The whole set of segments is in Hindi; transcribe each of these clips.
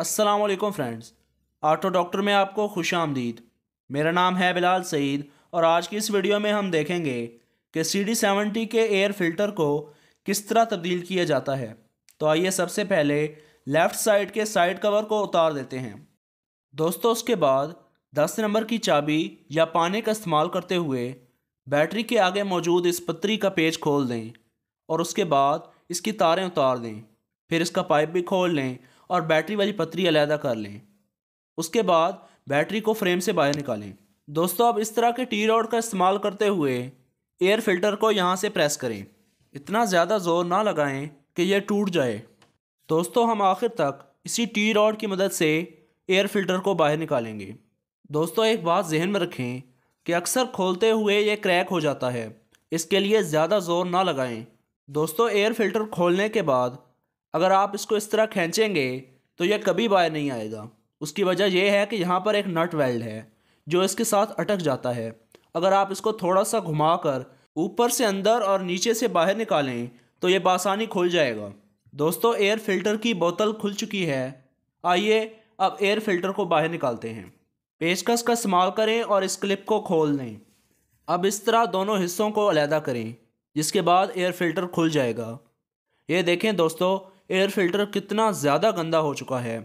असलम फ्रेंड्स ऑटो डॉक्टर में आपको खुश आमदीद मेरा नाम है बिलाल सईद और आज की इस वीडियो में हम देखेंगे कि सी डी सेवेंटी के एयर फिल्टर को किस तरह तब्दील किया जाता है तो आइए सबसे पहले लेफ़्ट साइड के साइड कवर को उतार देते हैं दोस्तों उसके बाद दस नंबर की चाबी या पानी का इस्तेमाल करते हुए बैटरी के आगे मौजूद इस पत्री का पेज खोल दें और उसके बाद इसकी तारें उतार दें फिर इसका पाइप भी खोल लें और बैटरी वाली पतरी अलहदा कर लें उसके बाद बैटरी को फ्रेम से बाहर निकालें दोस्तों अब इस तरह के टी रॉड का इस्तेमाल करते हुए एयर फिल्टर को यहाँ से प्रेस करें इतना ज़्यादा ज़ोर ना लगाएं कि यह टूट जाए दोस्तों हम आखिर तक इसी टी रॉड की मदद से एयर फिल्टर को बाहर निकालेंगे दोस्तों एक बात जहन में रखें कि अक्सर खोलते हुए यह क्रैक हो जाता है इसके लिए ज़्यादा ज़ोर ना लगाएं दोस्तों एयर फिल्टर खोलने के बाद अगर आप इसको इस तरह खींचेंगे तो यह कभी बाहर नहीं आएगा उसकी वजह यह है कि यहाँ पर एक नट वेल्ड है जो इसके साथ अटक जाता है अगर आप इसको थोड़ा सा घुमाकर ऊपर से अंदर और नीचे से बाहर निकालें तो ये बासानी खुल जाएगा दोस्तों एयर फिल्टर की बोतल खुल चुकी है आइए अब एयर फिल्टर को बाहर निकालते हैं पेशकश का इस्तेमाल करें और इस क्लिप को खोल दें अब इस तरह दोनों हिस्सों को अलहदा करें जिसके बाद एयर फिल्टर खुल जाएगा ये देखें दोस्तों एयर फिल्टर कितना ज़्यादा गंदा हो चुका है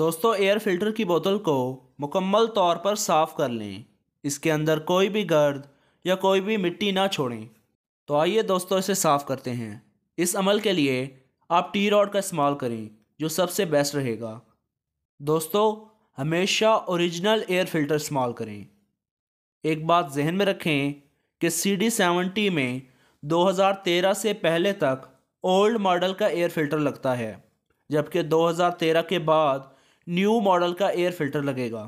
दोस्तों एयर फिल्टर की बोतल को मुकम्मल तौर पर साफ़ कर लें इसके अंदर कोई भी गर्द या कोई भी मिट्टी ना छोड़ें तो आइए दोस्तों इसे साफ़ करते हैं इस अमल के लिए आप टी रॉड का इस्तेमाल करें जो सबसे बेस्ट रहेगा दोस्तों हमेशा ओरिजिनल एयर फिल्टर इस्तेमाल करें एक बात जहन में रखें कि सी डी सेवेंटी में 2013 से पहले तक ओल्ड मॉडल का एयर फिल्टर लगता है जबकि 2013 के बाद न्यू मॉडल का एयर फिल्टर लगेगा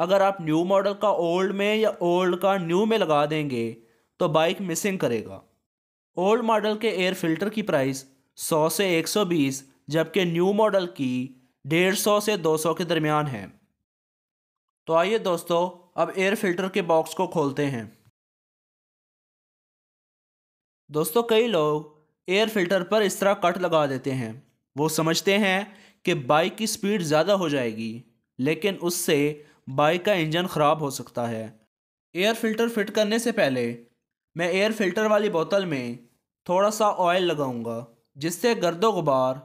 अगर आप न्यू मॉडल का ओल्ड में या ओल्ड का न्यू में लगा देंगे तो बाइक मिसिंग करेगा ओल्ड मॉडल के एयर फिल्टर की प्राइस 100 से 120 जबकि न्यू मॉडल की 150 से 200 के दरमियान है तो आइए दोस्तों अब एयर फिल्टर के बॉक्स को खोलते हैं दोस्तों कई लोग एयर फिल्टर पर इस तरह कट लगा देते हैं वो समझते हैं कि बाइक की स्पीड ज़्यादा हो जाएगी लेकिन उससे बाइक का इंजन ख़राब हो सकता है एयर फिल्टर फिट करने से पहले मैं एयर फिल्टर वाली बोतल में थोड़ा सा ऑयल लगाऊंगा जिससे गर्दो गुबार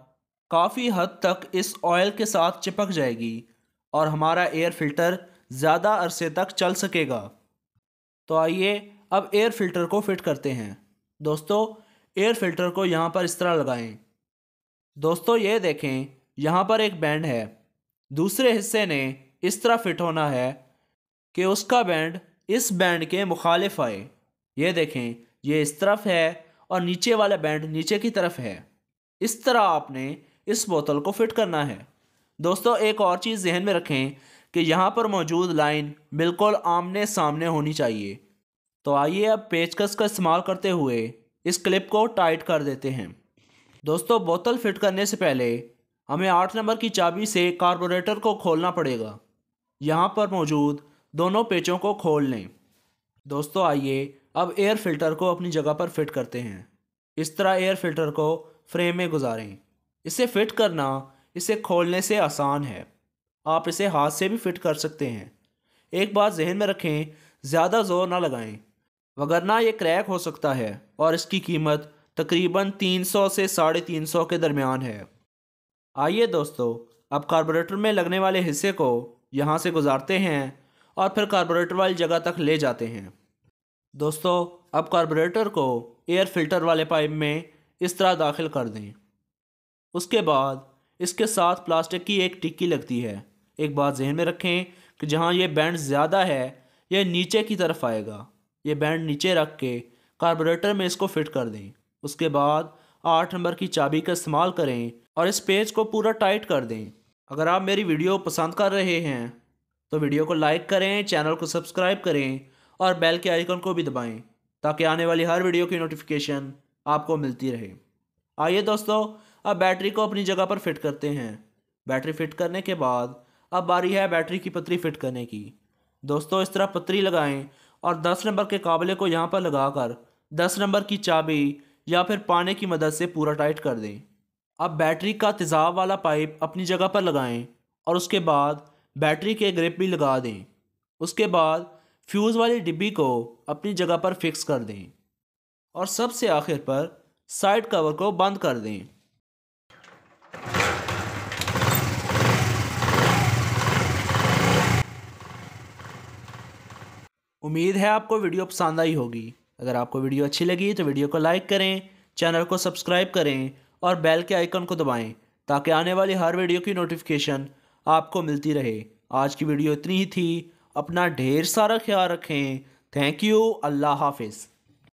काफ़ी हद तक इस ऑयल के साथ चिपक जाएगी और हमारा एयर फिल्टर ज़्यादा अरसे तक चल सकेगा तो आइए अब एयर फिल्टर को फिट करते हैं दोस्तों एयर फिल्टर को यहाँ पर इस तरह लगाएं दोस्तों ये देखें यहाँ पर एक बैंड है दूसरे हिस्से ने इस तरह फिट होना है कि उसका बैंड इस बैंड के मुखालिफ आए ये देखें ये इस तरफ है और नीचे वाला बैंड नीचे की तरफ है इस तरह आपने इस बोतल को फिट करना है दोस्तों एक और चीज़ जहन में रखें कि यहाँ पर मौजूद लाइन बिल्कुल आमने सामने होनी चाहिए तो आइए अब पेचकस का इस्तेमाल करते हुए इस क्लिप को टाइट कर देते हैं दोस्तों बोतल फिट करने से पहले हमें आठ नंबर की चाबी से कार्बोरेटर को खोलना पड़ेगा यहाँ पर मौजूद दोनों पेचों को खोल लें दोस्तों आइए अब एयर फिल्टर को अपनी जगह पर फिट करते हैं इस तरह एयर फिल्टर को फ्रेम में गुजारें इसे फिट करना इसे खोलने से आसान है आप इसे हाथ से भी फिट कर सकते हैं एक बात जहन में रखें ज़्यादा ज़ोर ना लगाएं वगरना ये क्रैक हो सकता है और इसकी कीमत तकरीबन 300 से साढ़े तीन सौ के दरमियान है आइए दोस्तों अब कार्बोरेटर में लगने वाले हिस्से को यहाँ से गुजारते हैं और फिर कार्बोरेटर वाली जगह तक ले जाते हैं दोस्तों अब कार्बोरेटर को एयर फिल्टर वाले पाइप में इस तरह दाखिल कर दें उसके बाद इसके साथ प्लास्टिक की एक टिक्की लगती है एक बात जहन में रखें कि जहाँ ये बैंड ज़्यादा है यह नीचे की तरफ आएगा ये बैंड नीचे रख के कार्बोरेटर में इसको फिट कर दें उसके बाद आठ नंबर की चाबी का इस्तेमाल करें और इस पेज को पूरा टाइट कर दें अगर आप मेरी वीडियो पसंद कर रहे हैं तो वीडियो को लाइक करें चैनल को सब्सक्राइब करें और बेल के आइकन को भी दबाएं ताकि आने वाली हर वीडियो की नोटिफिकेशन आपको मिलती रहे आइए दोस्तों अब बैटरी को अपनी जगह पर फिट करते हैं बैटरी फिट करने के बाद अब बारी है बैटरी की पतरी फिट करने की दोस्तों इस तरह पतरी लगाएं और दस नंबर के काबले को यहाँ पर लगा कर दस नंबर की चाबी या फिर पाने की मदद से पूरा टाइट कर दें अब बैटरी का तेज़ाब वाला पाइप अपनी जगह पर लगाएं और उसके बाद बैटरी के ग्रिप भी लगा दें उसके बाद फ्यूज़ वाली डिब्बी को अपनी जगह पर फिक्स कर दें और सबसे आखिर पर साइड कवर को बंद कर दें उम्मीद है आपको वीडियो पसंद आई होगी अगर आपको वीडियो अच्छी लगी तो वीडियो को लाइक करें चैनल को सब्सक्राइब करें और बेल के आइकन को दबाएं ताकि आने वाली हर वीडियो की नोटिफिकेशन आपको मिलती रहे आज की वीडियो इतनी ही थी अपना ढेर सारा ख्याल रखें थैंक यू अल्लाह हाफिज़